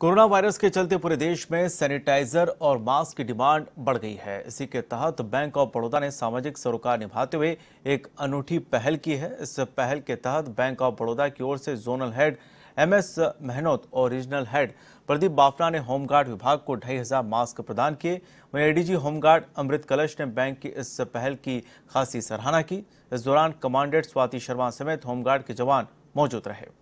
corona virus के चलते पूरे देश में सैनिटाइजर और मास्क की डिमांड बढ़ गई है इसी के तहत बैंक ऑफ बड़ौदा ने सामाजिक सरोकार निभाते हुए एक अनूठी पहल की है इस पहल के तहत बैंक ऑफ बड़ौदा की ओर से zonal head M S Mehnot और रीजनल हेड प्रदीप बाफना ने होमगार्ड विभाग को ढाई हजार मास्क प्रदान किए वहीं एडीजी होमगार्ड अमृत कलश ने बैंक की इस पहल की खासी सराहना की इस दौरान कमांडेंट स्वाति शर्मा समेत होमगार्ड के जवान मौजूद रहे